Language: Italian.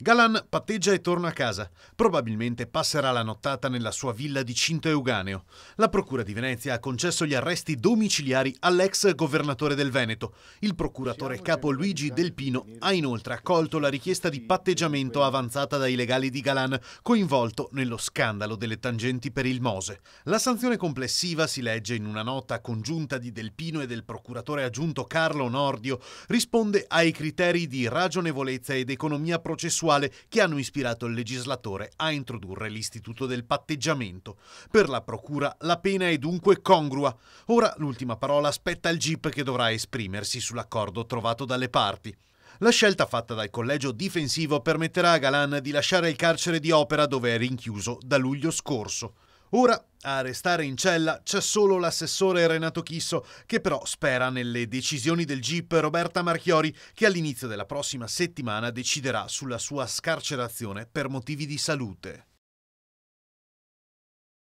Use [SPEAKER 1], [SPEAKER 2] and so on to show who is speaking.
[SPEAKER 1] Galan patteggia e torna a casa. Probabilmente passerà la nottata nella sua villa di Cinto Euganeo. La Procura di Venezia ha concesso gli arresti domiciliari all'ex governatore del Veneto. Il procuratore capo Luigi Delpino ha inoltre accolto la richiesta di patteggiamento avanzata dai legali di Galan, coinvolto nello scandalo delle tangenti per il Mose. La sanzione complessiva si legge in una nota congiunta di Delpino e del procuratore aggiunto Carlo Nordio, risponde ai criteri di ragionevolezza ed economia processuale sessuale che hanno ispirato il legislatore a introdurre l'istituto del patteggiamento. Per la Procura la pena è dunque congrua. Ora l'ultima parola spetta al GIP che dovrà esprimersi sull'accordo trovato dalle parti. La scelta fatta dal collegio difensivo permetterà a Galan di lasciare il carcere di opera dove è rinchiuso da luglio scorso. Ora a restare in cella c'è solo l'assessore Renato Chisso, che però spera nelle decisioni del GIP Roberta Marchiori, che all'inizio della prossima settimana deciderà sulla sua scarcerazione per motivi di salute.